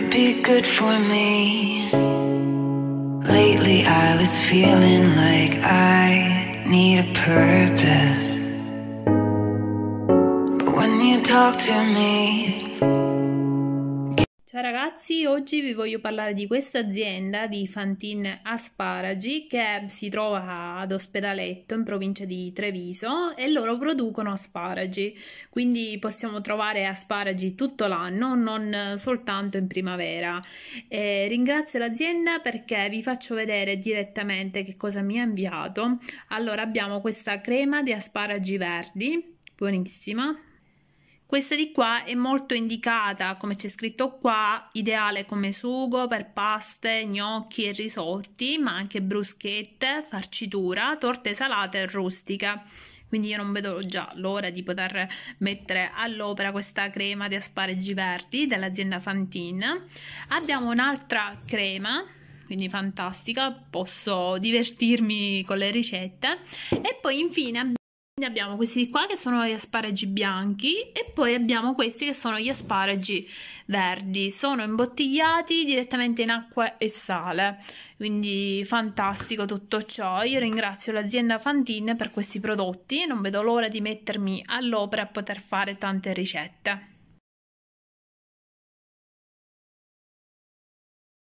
could be good for me. Lately, I was feeling like I need a purpose. But when you talk to me, ragazzi, oggi vi voglio parlare di questa azienda di Fantine Asparagi che si trova ad Ospedaletto in provincia di Treviso e loro producono asparagi, quindi possiamo trovare asparagi tutto l'anno, non soltanto in primavera. E ringrazio l'azienda perché vi faccio vedere direttamente che cosa mi ha inviato. Allora abbiamo questa crema di asparagi verdi, buonissima, questa di qua è molto indicata, come c'è scritto qua, ideale come sugo per paste, gnocchi e risotti, ma anche bruschette, farcitura, torte salate e rustica. Quindi io non vedo già l'ora di poter mettere all'opera questa crema di asparagi verdi dell'azienda Fantin. Abbiamo un'altra crema quindi fantastica, posso divertirmi con le ricette. E poi infine quindi abbiamo questi qua che sono gli asparagi bianchi e poi abbiamo questi che sono gli asparagi verdi. Sono imbottigliati direttamente in acqua e sale, quindi fantastico tutto ciò. Io ringrazio l'azienda Fantin per questi prodotti e non vedo l'ora di mettermi all'opera e poter fare tante ricette.